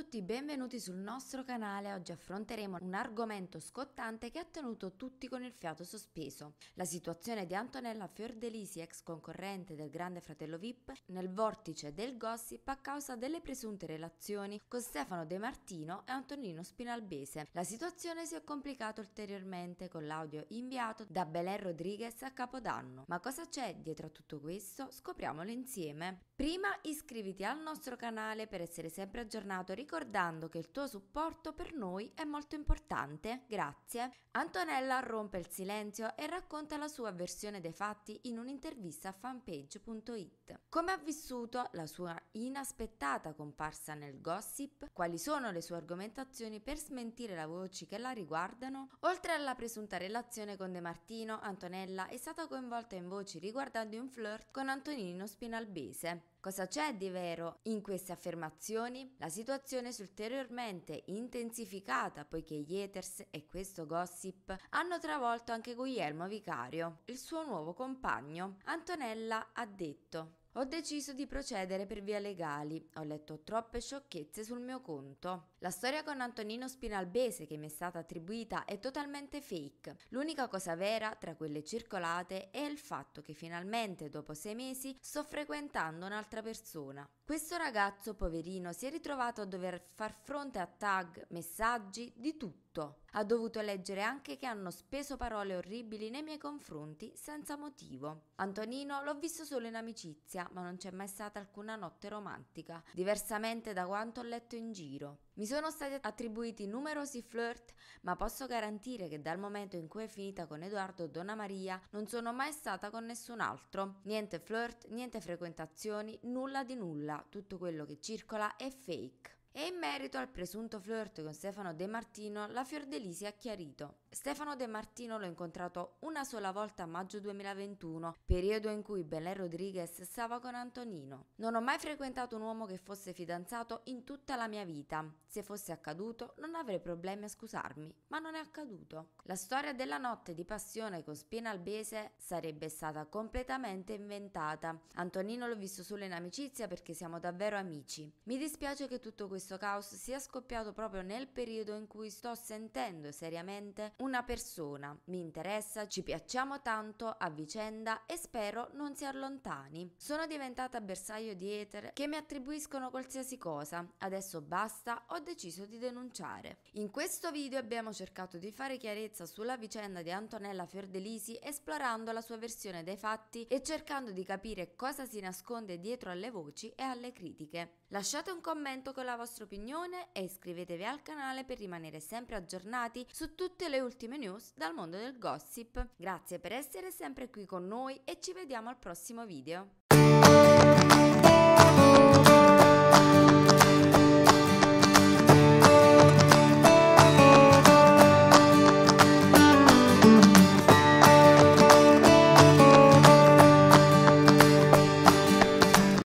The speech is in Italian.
tutti, benvenuti sul nostro canale. Oggi affronteremo un argomento scottante che ha tenuto tutti con il fiato sospeso. La situazione di Antonella Fiordelisi, ex concorrente del Grande Fratello VIP, nel vortice del gossip a causa delle presunte relazioni con Stefano De Martino e Antonino Spinalbese. La situazione si è complicata ulteriormente con l'audio inviato da Belen Rodriguez a Capodanno. Ma cosa c'è dietro a tutto questo? Scopriamolo insieme. Prima iscriviti al nostro canale per essere sempre aggiornato ricordando che il tuo supporto per noi è molto importante. Grazie. Antonella rompe il silenzio e racconta la sua versione dei fatti in un'intervista a fanpage.it. Come ha vissuto la sua inaspettata comparsa nel gossip? Quali sono le sue argomentazioni per smentire le voci che la riguardano? Oltre alla presunta relazione con De Martino, Antonella è stata coinvolta in voci riguardanti un flirt con Antonino Spinalbese. Cosa c'è di vero in queste affermazioni? La situazione è ulteriormente intensificata poiché Jeters e questo gossip hanno travolto anche Guglielmo Vicario, il suo nuovo compagno. Antonella ha detto ho deciso di procedere per via legali, ho letto troppe sciocchezze sul mio conto. La storia con Antonino Spinalbese che mi è stata attribuita è totalmente fake. L'unica cosa vera tra quelle circolate è il fatto che finalmente dopo sei mesi sto frequentando un'altra persona. Questo ragazzo poverino si è ritrovato a dover far fronte a tag, messaggi, di tutto. Ha dovuto leggere anche che hanno speso parole orribili nei miei confronti senza motivo. Antonino l'ho visto solo in amicizia, ma non c'è mai stata alcuna notte romantica, diversamente da quanto ho letto in giro. Mi sono stati attribuiti numerosi flirt, ma posso garantire che dal momento in cui è finita con Edoardo Donna Maria non sono mai stata con nessun altro. Niente flirt, niente frequentazioni, nulla di nulla, tutto quello che circola è fake. E in merito al presunto flirt con Stefano De Martino, la Fiordelisi ha chiarito. Stefano De Martino l'ho incontrato una sola volta a maggio 2021, periodo in cui Belen Rodriguez stava con Antonino. Non ho mai frequentato un uomo che fosse fidanzato in tutta la mia vita. Se fosse accaduto, non avrei problemi a scusarmi, ma non è accaduto. La storia della notte di passione con Spina Albese sarebbe stata completamente inventata. Antonino l'ho visto solo in amicizia perché siamo davvero amici. Mi dispiace che tutto questo questo caos sia scoppiato proprio nel periodo in cui sto sentendo seriamente una persona. Mi interessa, ci piacciamo tanto a vicenda e spero non si allontani. Sono diventata bersaglio di hater che mi attribuiscono qualsiasi cosa. Adesso basta, ho deciso di denunciare. In questo video abbiamo cercato di fare chiarezza sulla vicenda di Antonella Fiordelisi esplorando la sua versione dei fatti e cercando di capire cosa si nasconde dietro alle voci e alle critiche. Lasciate un commento con la vostra vostra opinione e iscrivetevi al canale per rimanere sempre aggiornati su tutte le ultime news dal mondo del gossip. Grazie per essere sempre qui con noi e ci vediamo al prossimo video.